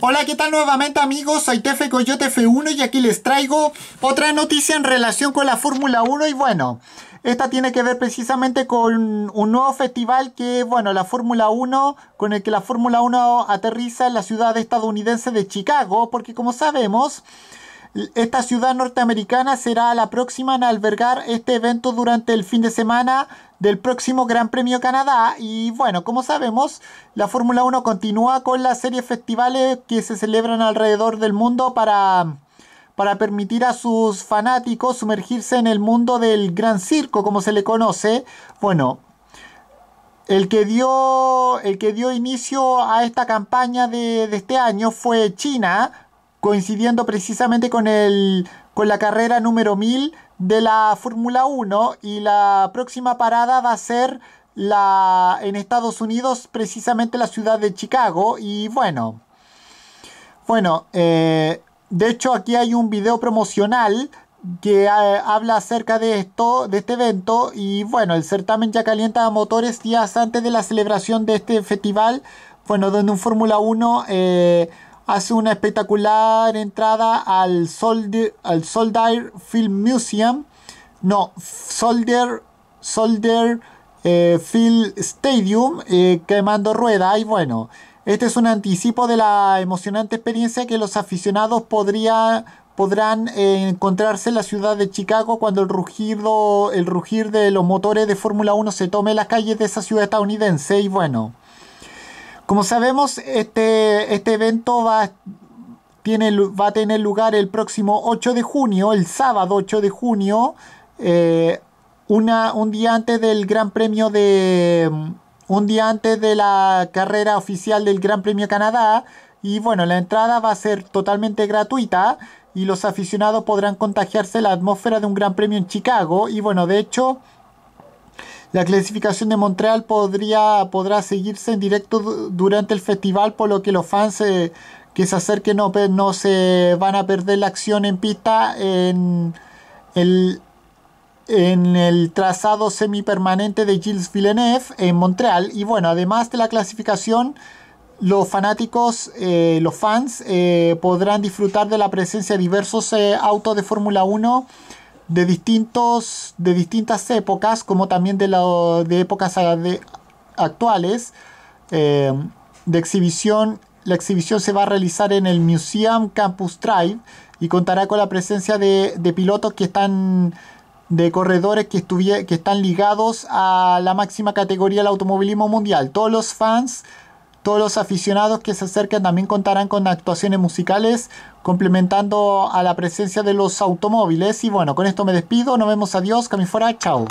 Hola, ¿qué tal nuevamente amigos? Soy Tefe Coyote F1 y aquí les traigo otra noticia en relación con la Fórmula 1 y bueno, esta tiene que ver precisamente con un nuevo festival que, bueno, la Fórmula 1, con el que la Fórmula 1 aterriza en la ciudad estadounidense de Chicago, porque como sabemos, esta ciudad norteamericana será la próxima en albergar este evento durante el fin de semana del próximo Gran Premio Canadá. Y bueno, como sabemos, la Fórmula 1 continúa con las series festivales que se celebran alrededor del mundo para, para permitir a sus fanáticos sumergirse en el mundo del gran circo, como se le conoce. Bueno, el que, dio, el que dio, inicio a esta campaña de, este año fue China, coincidiendo precisamente con, el, con la carrera número 1000 de la Fórmula 1 y la próxima parada va a ser la, en Estados Unidos, precisamente la ciudad de Chicago. Y bueno, bueno, eh, de hecho aquí hay un video promocional que eh, habla acerca de esto, de este evento. Y bueno, el certamen ya calienta motores días antes de la celebración de este festival. Bueno, donde un Fórmula 1 hace una espectacular entrada al, Soldier, al Film Museum, no, Soldier, Soldier eh, Field Stadium, eh, quemando rueda. Y bueno, este es un anticipo de la emocionante experiencia que los aficionados podrán eh, encontrarse en la ciudad de Chicago cuando el, rugido, el rugir de los motores de Fórmula 1 se tome las calles de esa ciudad estadounidense. Y bueno. Como sabemos, este, este evento va, tiene, va, a tener lugar el próximo 8 de junio, el sábado 8 de junio, eh, un día antes del Gran Premio de... Mm, un día antes de la carrera oficial del Gran Premio Canadá. Y bueno, la entrada va a ser totalmente gratuita y los aficionados podrán contagiarse la atmósfera de un Gran Premio en Chicago. Y bueno, de hecho, la clasificación de Montreal podría, podrá seguirse en directo durante el festival, por lo que los fans eh, que se acerquen no, no se van a perder la acción en pista en el, en el trazado semipermanente de Gilles Villeneuve en Montreal. Y bueno, además de la clasificación, los fanáticos, eh, los fans, eh, podrán disfrutar de la presencia de diversos autos de Fórmula 1 de distintos de distintas épocas como también de, la, épocas de, actuales eh, de exhibición la exhibición se va a realizar en el Museum Campus Drive y contará con la presencia de, pilotos que están de corredores que, que están ligados a la máxima categoría del automovilismo mundial todos los fans todos los aficionados que se acerquen también contarán con actuaciones musicales, complementando a la presencia de los automóviles. Y bueno, con esto me despido. Nos vemos. Adiós. Cami fuera. Chao.